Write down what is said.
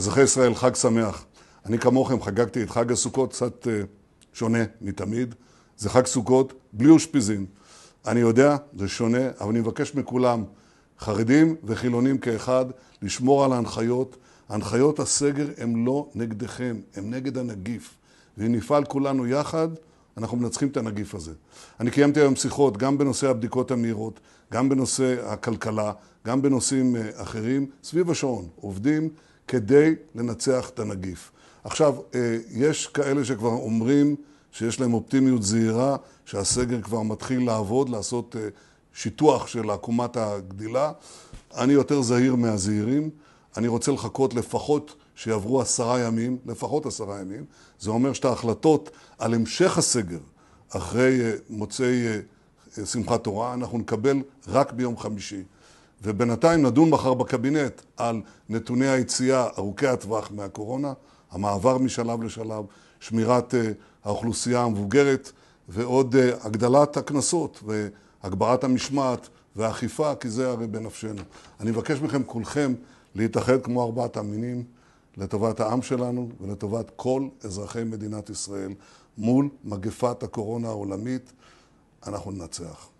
אזרחי ישראל, חג שמח. אני כמוכם חגגתי את חג הסוכות קצת אה, שונה מתמיד. זה חג סוכות בלי אושפיזין. אני יודע, זה שונה, אבל אני מבקש מכולם, חרדים וחילונים כאחד, לשמור על ההנחיות. הנחיות הסגר הן לא נגדכם, הן נגד הנגיף. ואם נפעל כולנו יחד, אנחנו מנצחים את הנגיף הזה. אני קיימתי היום שיחות גם בנושא הבדיקות המהירות, גם בנושא הכלכלה, גם בנושאים אה, אחרים, סביב השעון. עובדים כדי לנצח את הנגיף. עכשיו, אה, יש כאלה שכבר אומרים שיש להם אופטימיות זהירה, שהסגר כבר מתחיל לעבוד, לעשות אה, שיטוח של עקומת הגדילה. אני יותר זהיר מהזהירים. אני רוצה לחכות לפחות שיעברו עשרה ימים, לפחות עשרה ימים. זה אומר שאת ההחלטות על המשך הסגר אחרי אה, מוצאי שמחת תורה אנחנו נקבל רק ביום חמישי. ובינתיים נדון מחר בקבינט על נתוני היציאה ארוכי הטווח מהקורונה, המעבר משלב לשלב, שמירת אה, האוכלוסייה המבוגרת ועוד אה, הגדלת הקנסות והגברת המשמעת והאכיפה, כי זה הרי בנפשנו. אני מבקש מכם כולכם להתאחד כמו ארבעת המינים לטובת העם שלנו ולטובת כל אזרחי מדינת ישראל מול מגפת הקורונה העולמית. אנחנו ננצח.